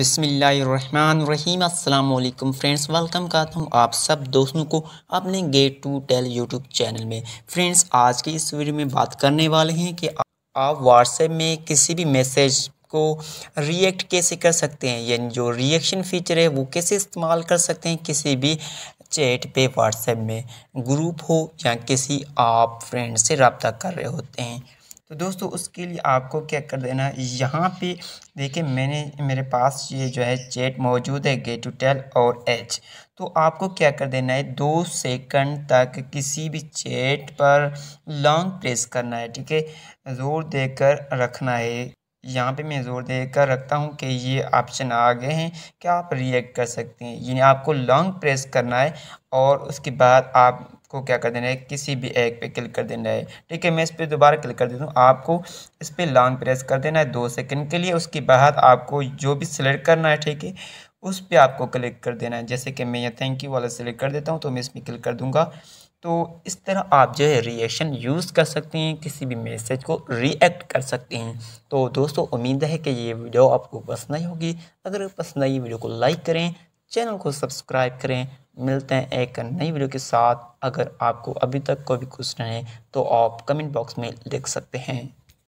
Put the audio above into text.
बिसमीम अल्लाम friends welcome करता हूँ आप सब दोस्तों को अपने get to tell YouTube channel में फ्रेंड्स आज की इस वीडियो में बात करने वाले हैं कि आप व्हाट्सएप में किसी भी मैसेज को रिएक्ट कैसे कर सकते हैं यानी जो रिएक्शन फीचर है वो कैसे इस्तेमाल कर सकते हैं किसी भी चैट पे व्हाट्सएप में ग्रुप हो या किसी आप फ्रेंड से रबता कर रहे होते हैं तो दोस्तों उसके लिए आपको क्या कर देना है यहाँ पे देखिए मैंने मेरे पास ये जो है चैट मौजूद है गेट टू टेल और एच तो आपको क्या कर देना है दो सेकंड तक किसी भी चैट पर लॉन्ग प्रेस करना है ठीक है ज़ोर देकर रखना है यहाँ पे मैं ज़ोर देकर रखता हूँ कि ये ऑप्शन आ गए हैं क्या आप रिएक्ट कर सकते हैं यानी आपको लॉन्ग प्रेस करना है और उसके बाद आप इसको क्या कर देना है किसी भी एक पे क्लिक कर देना है ठीक है मैं इस पर दोबारा क्लिक कर देता हूँ आपको इस पर लॉन्ग प्रेस कर देना है दो सेकंड के लिए उसके बाद आपको जो भी सिलेक्ट करना है ठीक है उस पर आपको क्लिक कर देना है जैसे कि मैं यहाँ थैंक यू वाला सिलेक्ट कर देता हूँ तो मैं इसमें क्लिक कर दूँगा तो इस तरह आप जो है रिएक्शन यूज़ कर सकते हैं किसी भी मैसेज को रिएक्ट कर सकते हैं तो दोस्तों उम्मीद है कि ये वीडियो आपको पसंद आई होगी अगर पसंद आई वीडियो को लाइक करें चैनल को सब्सक्राइब करें मिलते हैं एक नई वीडियो के साथ अगर आपको अभी तक कोई भी क्वेश्चन है तो आप कमेंट बॉक्स में लिख सकते हैं